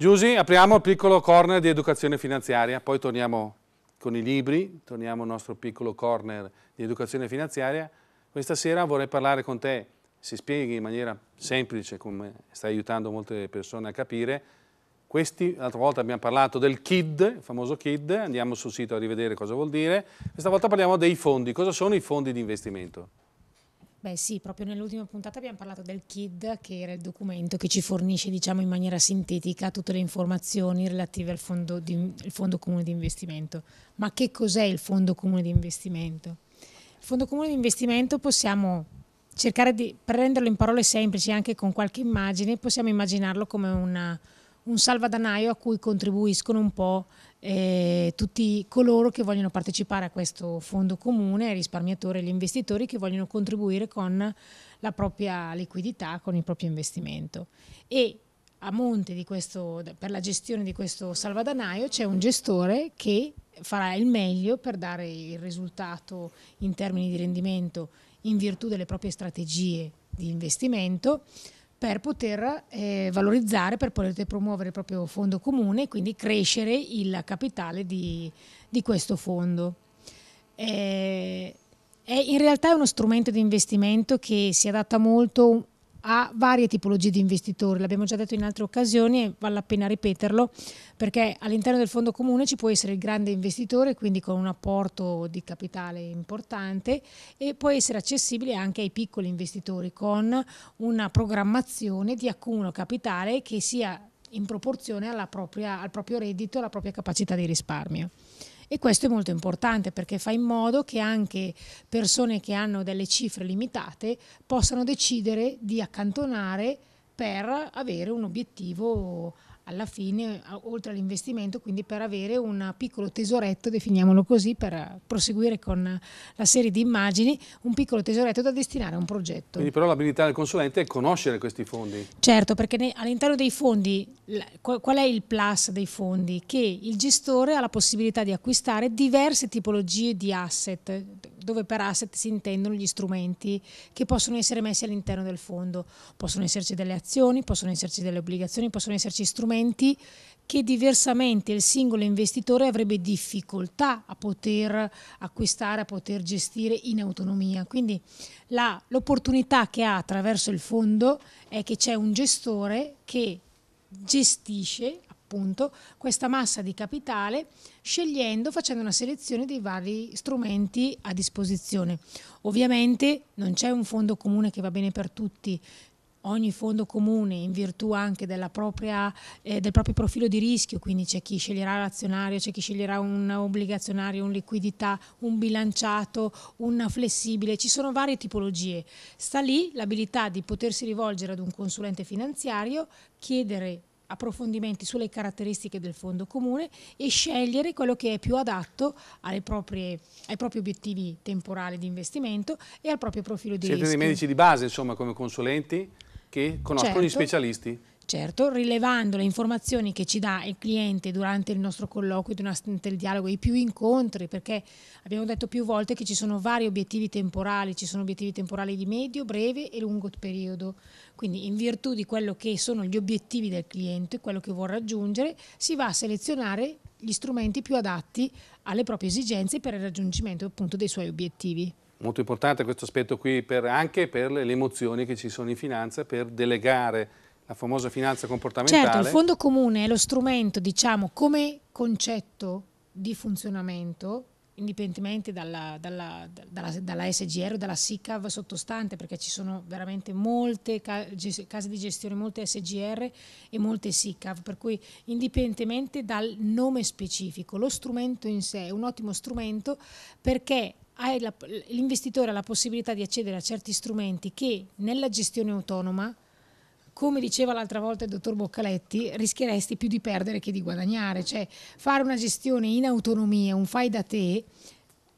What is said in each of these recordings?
Giusy, apriamo il piccolo corner di educazione finanziaria, poi torniamo con i libri, torniamo al nostro piccolo corner di educazione finanziaria. Questa sera vorrei parlare con te, si spieghi in maniera semplice, come stai aiutando molte persone a capire, questi, l'altra volta abbiamo parlato del KID, il famoso KID, andiamo sul sito a rivedere cosa vuol dire, questa volta parliamo dei fondi, cosa sono i fondi di investimento? Beh sì, proprio nell'ultima puntata abbiamo parlato del KID, che era il documento che ci fornisce diciamo, in maniera sintetica tutte le informazioni relative al fondo, di, fondo comune di investimento. Ma che cos'è il fondo comune di investimento? Il fondo comune di investimento possiamo cercare di, prenderlo in parole semplici anche con qualche immagine, possiamo immaginarlo come una, un salvadanaio a cui contribuiscono un po' eh, tutti coloro che vogliono partecipare a questo fondo comune, i risparmiatori e gli investitori che vogliono contribuire con la propria liquidità, con il proprio investimento. E a monte di questo, per la gestione di questo salvadanaio c'è un gestore che farà il meglio per dare il risultato in termini di rendimento in virtù delle proprie strategie di investimento per poter eh, valorizzare, per poter promuovere il proprio fondo comune e quindi crescere il capitale di, di questo fondo. Eh, è in realtà è uno strumento di investimento che si adatta molto a varie tipologie di investitori, l'abbiamo già detto in altre occasioni e vale la pena ripeterlo perché all'interno del fondo comune ci può essere il grande investitore, quindi con un apporto di capitale importante e può essere accessibile anche ai piccoli investitori con una programmazione di accumulo capitale che sia in proporzione propria, al proprio reddito e alla propria capacità di risparmio. E questo è molto importante perché fa in modo che anche persone che hanno delle cifre limitate possano decidere di accantonare per avere un obiettivo alla fine, oltre all'investimento, quindi per avere un piccolo tesoretto, definiamolo così, per proseguire con la serie di immagini, un piccolo tesoretto da destinare a un progetto. Quindi però l'abilità del consulente è conoscere questi fondi. Certo, perché all'interno dei fondi, qual è il plus dei fondi? Che il gestore ha la possibilità di acquistare diverse tipologie di asset, dove per asset si intendono gli strumenti che possono essere messi all'interno del fondo. Possono esserci delle azioni, possono esserci delle obbligazioni, possono esserci strumenti che diversamente il singolo investitore avrebbe difficoltà a poter acquistare, a poter gestire in autonomia. Quindi l'opportunità che ha attraverso il fondo è che c'è un gestore che gestisce appunto questa massa di capitale scegliendo, facendo una selezione dei vari strumenti a disposizione. Ovviamente non c'è un fondo comune che va bene per tutti, ogni fondo comune in virtù anche propria, eh, del proprio profilo di rischio, quindi c'è chi sceglierà l'azionario, c'è chi sceglierà un obbligazionario, un liquidità, un bilanciato, un flessibile, ci sono varie tipologie. Sta lì l'abilità di potersi rivolgere ad un consulente finanziario, chiedere approfondimenti sulle caratteristiche del fondo comune e scegliere quello che è più adatto proprie, ai propri obiettivi temporali di investimento e al proprio profilo di Siete rischio. Siete dei medici di base, insomma, come consulenti che conoscono certo. gli specialisti? Certo, rilevando le informazioni che ci dà il cliente durante il nostro colloquio, durante il dialogo, i più incontri, perché abbiamo detto più volte che ci sono vari obiettivi temporali, ci sono obiettivi temporali di medio, breve e lungo periodo. Quindi in virtù di quello che sono gli obiettivi del cliente, quello che vuole raggiungere, si va a selezionare gli strumenti più adatti alle proprie esigenze per il raggiungimento appunto dei suoi obiettivi. Molto importante questo aspetto qui per, anche per le emozioni che ci sono in finanza, per delegare la famosa finanza comportamentale. Certo, il fondo comune è lo strumento, diciamo, come concetto di funzionamento, indipendentemente dalla, dalla, dalla, dalla SGR o dalla SICAV sottostante, perché ci sono veramente molte case di gestione, molte SGR e molte SICAV, per cui indipendentemente dal nome specifico, lo strumento in sé è un ottimo strumento perché l'investitore ha la possibilità di accedere a certi strumenti che nella gestione autonoma come diceva l'altra volta il dottor Boccaletti, rischieresti più di perdere che di guadagnare, cioè fare una gestione in autonomia, un fai da te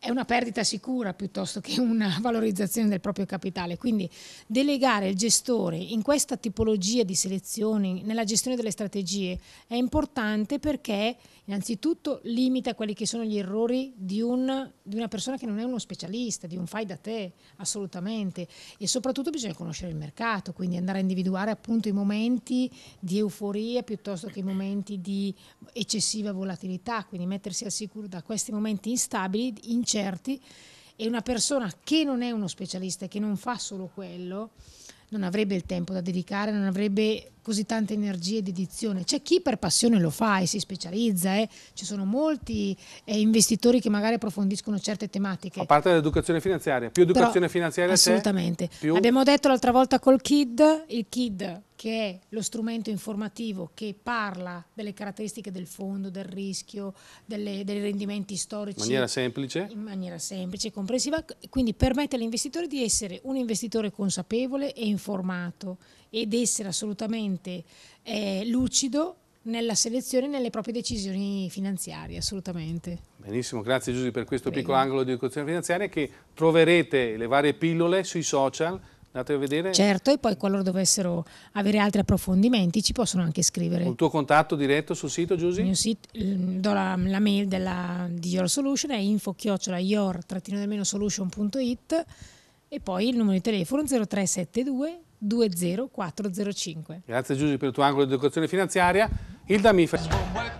è una perdita sicura piuttosto che una valorizzazione del proprio capitale. Quindi delegare il gestore in questa tipologia di selezioni, nella gestione delle strategie, è importante perché innanzitutto limita quelli che sono gli errori di, un, di una persona che non è uno specialista, di un fai da te, assolutamente. E soprattutto bisogna conoscere il mercato, quindi andare a individuare appunto i momenti di euforia piuttosto che i momenti di eccessiva volatilità, quindi mettersi al sicuro da questi momenti instabili. In incerti e una persona che non è uno specialista e che non fa solo quello non avrebbe il tempo da dedicare, non avrebbe così tanta energia e dedizione. C'è chi per passione lo fa e si specializza, eh? ci sono molti eh, investitori che magari approfondiscono certe tematiche. A parte l'educazione finanziaria, più educazione Però, finanziaria assolutamente. C'è, più... Abbiamo detto l'altra volta col KID, il KID che è lo strumento informativo che parla delle caratteristiche del fondo, del rischio, delle, dei rendimenti storici. In maniera semplice? In maniera semplice e comprensiva, quindi permette all'investitore di essere un investitore consapevole e informato ed essere assolutamente eh, lucido nella selezione e nelle proprie decisioni finanziarie, assolutamente. Benissimo, grazie Giuseppe per questo Prego. piccolo angolo di educazione finanziaria che troverete le varie pillole sui social Andate a vedere. Certo, e poi qualora dovessero avere altri approfondimenti ci possono anche scrivere. Il tuo contatto diretto sul sito, Giusy? Il sito, do la, la mail della, di Your Solution, è info-your-solution.it e poi il numero di telefono 0372 20405. Grazie Giusy per il tuo angolo di educazione finanziaria. Il Damifa.